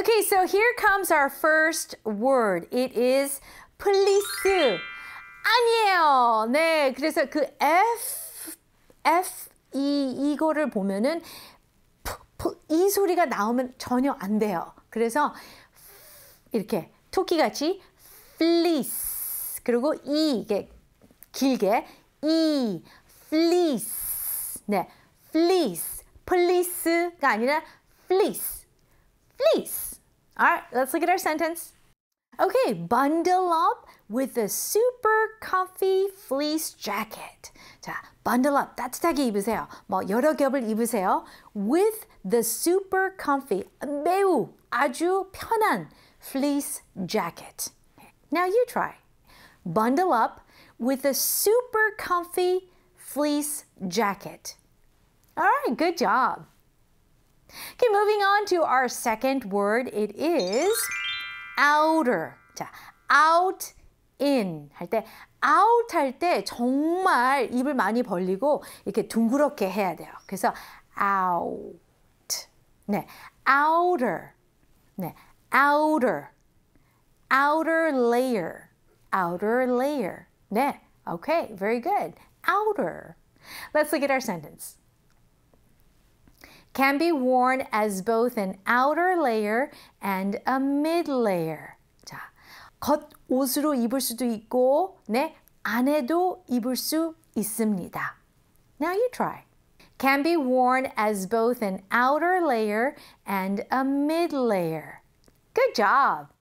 Okay, so here comes our first word. It is police. 아니에요. 네, 그래서 그 F, F, E 이거를 보면은 푸, 푸, 이 소리가 나오면 전혀 안 돼요. 그래서 이렇게 토끼같이 fleece 그리고 이 이게 길게 E, fleece 네 fleece police가 아니라 fleece fleece All right, let's look at our sentence. Okay, bundle up with a super comfy fleece jacket. 자, bundle up 따뜻하게 입으세요. 뭐 여러 겹을 입으세요. With the super comfy 매우 아주 편한 fleece jacket. Now you try. Bundle up with a super comfy fleece jacket. All right, good job. Okay, moving on to our second word. It is outer. 자, out, in 할 때 out 할 때 정말 입을 많이 벌리고 이렇게 둥그렇게 해야 돼요. 그래서 out. 네. outer. 네. outer. outer layer. outer layer. 네. Okay. Very good. outer. Let's look at our sentence can be worn as both an outer layer and a mid layer. 자, 겉옷으로 입을 수도 있고, 네, 안에도 입을 수 있습니다. Now you try. Can be worn as both an outer layer and a mid layer. Good job!